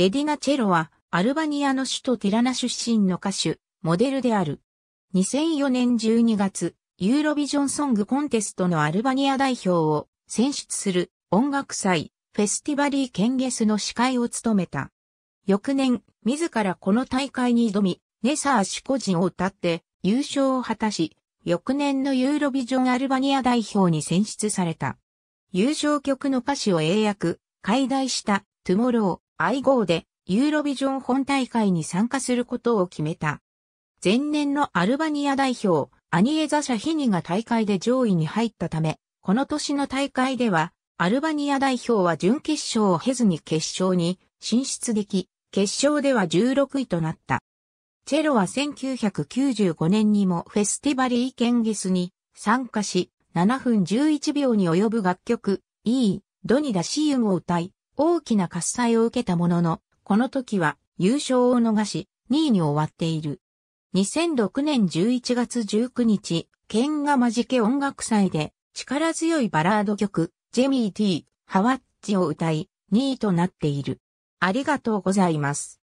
レディナ・チェロは、アルバニアの首都ティラナ出身の歌手、モデルである。2004年12月、ユーロビジョンソングコンテストのアルバニア代表を選出する音楽祭、フェスティバリー・ケンゲスの司会を務めた。翌年、自らこの大会に挑み、ネサーシ個人を歌って優勝を果たし、翌年のユーロビジョンアルバニア代表に選出された。優勝曲の歌詞を英訳、解題した、トゥモロ愛号でユーロビジョン本大会に参加することを決めた。前年のアルバニア代表、アニエザ・シャヒニが大会で上位に入ったため、この年の大会では、アルバニア代表は準決勝を経ずに決勝に進出でき、決勝では16位となった。チェロは1995年にもフェスティバリーケンギスに参加し、7分11秒に及ぶ楽曲 E、ドニダシユンを歌い、大きな喝采を受けたものの、この時は優勝を逃し、2位に終わっている。2006年11月19日、ケンガマジケ音楽祭で力強いバラード曲、ジェミーティー・ハワッチを歌い、2位となっている。ありがとうございます。